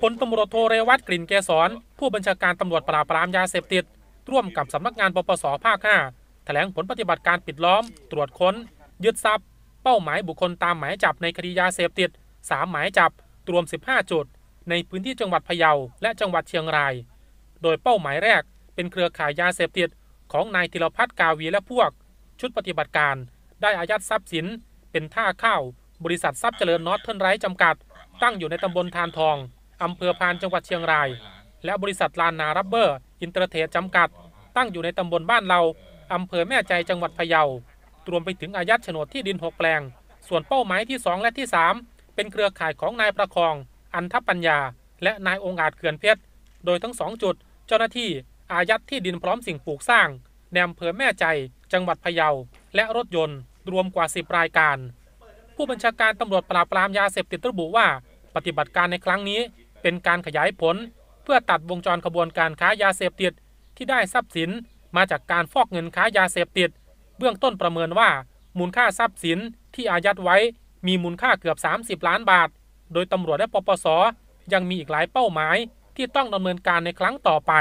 พลตำรวจโทเรวัตกลิ่นเกษรผู้บัญชาการตำรวจปราบปรามยาเสพติด ร่วมกับสำนักงานปปสภาค5แถลงผลปฏิบัติการปิดล้อม ตรวจค้น ยึดทรัพย์ เป้าหมายบุคคลตามหมายจับในคดียาเสพติด3หมายจับรวม 15 จุด ในพื้นที่จังหวัดพะเยาและจังหวัดเชียงราย โดยเป้าหมายแรกเป็นเครือข่ายยาเสพติด ของนายธิรพัฒน์กาวีและพวก ชุดปฏิบัติการได้อายัดทรัพย์สิน เป็นท่าข้าวบริษัททรัพย์เจริญนอตเทิร์นไร์จำกัดตั้งอยู่ในตำบลทานทองอำเภอพานจังหวัดเชียงราย และบริษัทลานนารับเบอร์ อินเตอร์เทสจำกัด ตั้งอยู่ในตำบลบ้านเราอำเภอแม่ใจจังหวัดพะเยา รวมไปถึงอายัดโฉนดที่ดิน 6 แปลง ส่วนเป้าหมายที่ 2 และที่ 3 เป็นเครือข่ายของนายประคอง อันทปัญญา และนายองอาจเขื่อนเพชร โดยทั้งสองจุด เจ้าหน้าที่อายัดที่ดินพร้อมสิ่งปลูกสร้างแนมเภอแม่ใจ จังหวัดพะเยา และรถยนต์ รวมกว่า10รายการ ผู้บัญชาการตำรวจปราบปรามยาเสพติดระบุว่าปฏิบัติการในครั้งนี้เป็นการขยายผล เพื่อตัดวงจรขบวนการค้ายาเสพติดที่ได้ทรัพย์สินมาจากการฟอกเงินค้ายาเสพติด เบื้องต้นประเมินว่า มูลค่าทรัพย์สินที่อายัดไว้ มีมูลค่าเกือบ 30 ล้านบาท โดยตำรวจและปปส ยังมีอีกหลายเป้าหมายที่ต้องดำเนินการในครั้งต่อไป